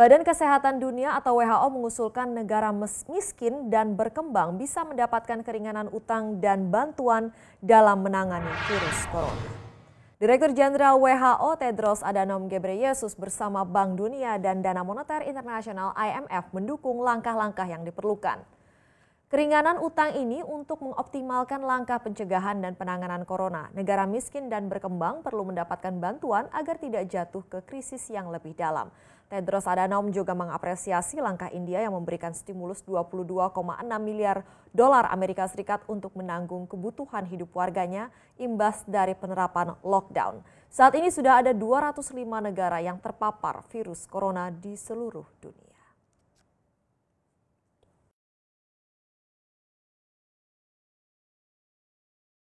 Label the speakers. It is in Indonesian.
Speaker 1: Badan Kesehatan Dunia atau WHO mengusulkan negara miskin dan berkembang bisa mendapatkan keringanan utang dan bantuan dalam menangani virus corona. Direktur Jenderal WHO Tedros Adhanom Ghebreyesus bersama Bank Dunia dan Dana Moneter Internasional IMF mendukung langkah-langkah yang diperlukan. Keringanan utang ini untuk mengoptimalkan langkah pencegahan dan penanganan corona. Negara miskin dan berkembang perlu mendapatkan bantuan agar tidak jatuh ke krisis yang lebih dalam. Tedros Adhanom juga mengapresiasi langkah India yang memberikan stimulus 22,6 miliar dolar Amerika Serikat untuk menanggung kebutuhan hidup warganya imbas dari penerapan lockdown. Saat ini sudah ada 205 negara yang terpapar virus corona di seluruh
Speaker 2: dunia.